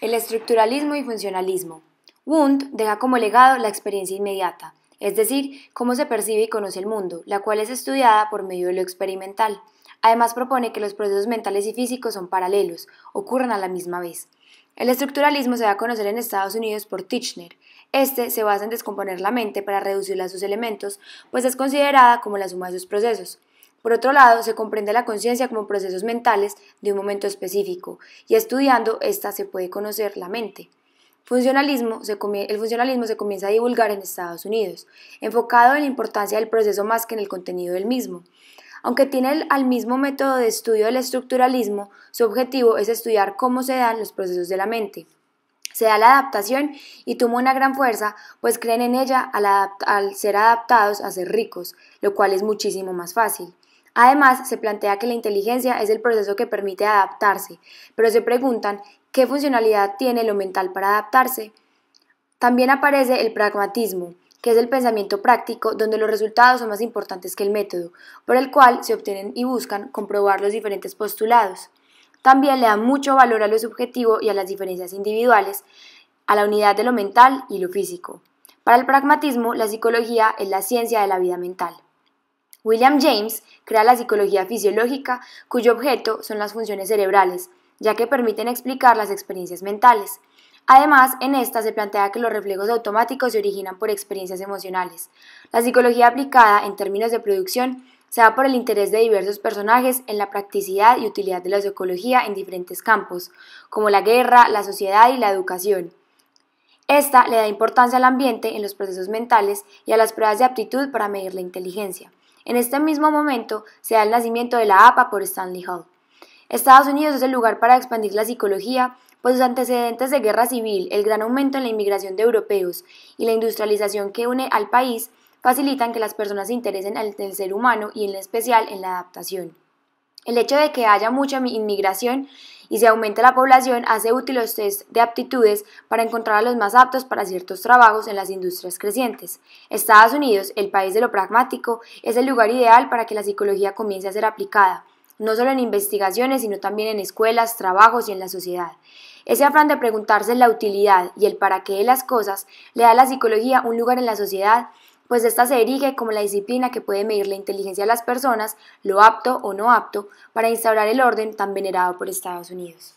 El estructuralismo y funcionalismo. Wundt deja como legado la experiencia inmediata, es decir, cómo se percibe y conoce el mundo, la cual es estudiada por medio de lo experimental. Además propone que los procesos mentales y físicos son paralelos, ocurren a la misma vez. El estructuralismo se da a conocer en Estados Unidos por Tichner. Este se basa en descomponer la mente para reducirla a sus elementos, pues es considerada como la suma de sus procesos. Por otro lado, se comprende la conciencia como procesos mentales de un momento específico, y estudiando ésta se puede conocer la mente. el funcionalismo se comienza a divulgar en Estados Unidos, enfocado en la importancia del proceso más que en el contenido del mismo. Aunque tiene al mismo método de estudio del estructuralismo, su objetivo es estudiar cómo se dan los procesos de la mente. Se da la adaptación y toma una gran fuerza, pues creen en ella al ser adaptados a ser ricos, lo cual es muchísimo más fácil. Además, se plantea que la inteligencia es el proceso que permite adaptarse, pero se preguntan qué funcionalidad tiene lo mental para adaptarse. También aparece el pragmatismo, que es el pensamiento práctico donde los resultados son más importantes que el método, por el cual se obtienen y buscan comprobar los diferentes postulados. También le da mucho valor a lo subjetivo y a las diferencias individuales, a la unidad de lo mental y lo físico. Para el pragmatismo, la psicología es la ciencia de la vida mental. William James crea la psicología fisiológica cuyo objeto son las funciones cerebrales, ya que permiten explicar las experiencias mentales. Además, en esta se plantea que los reflejos automáticos se originan por experiencias emocionales. La psicología aplicada en términos de producción se da por el interés de diversos personajes en la practicidad y utilidad de la psicología en diferentes campos, como la guerra, la sociedad y la educación. Esta le da importancia al ambiente en los procesos mentales y a las pruebas de aptitud para medir la inteligencia. En este mismo momento se da el nacimiento de la APA por Stanley Hall. Estados Unidos es el lugar para expandir la psicología, pues sus antecedentes de guerra civil, el gran aumento en la inmigración de europeos y la industrialización que une al país facilitan que las personas se interesen en el ser humano y en especial en la adaptación. El hecho de que haya mucha inmigración y si aumenta la población, hace útil los test de aptitudes para encontrar a los más aptos para ciertos trabajos en las industrias crecientes. Estados Unidos, el país de lo pragmático, es el lugar ideal para que la psicología comience a ser aplicada, no solo en investigaciones, sino también en escuelas, trabajos y en la sociedad. Ese afán de preguntarse la utilidad y el para qué de las cosas le da a la psicología un lugar en la sociedad pues esta se erige como la disciplina que puede medir la inteligencia de las personas, lo apto o no apto, para instaurar el orden tan venerado por Estados Unidos.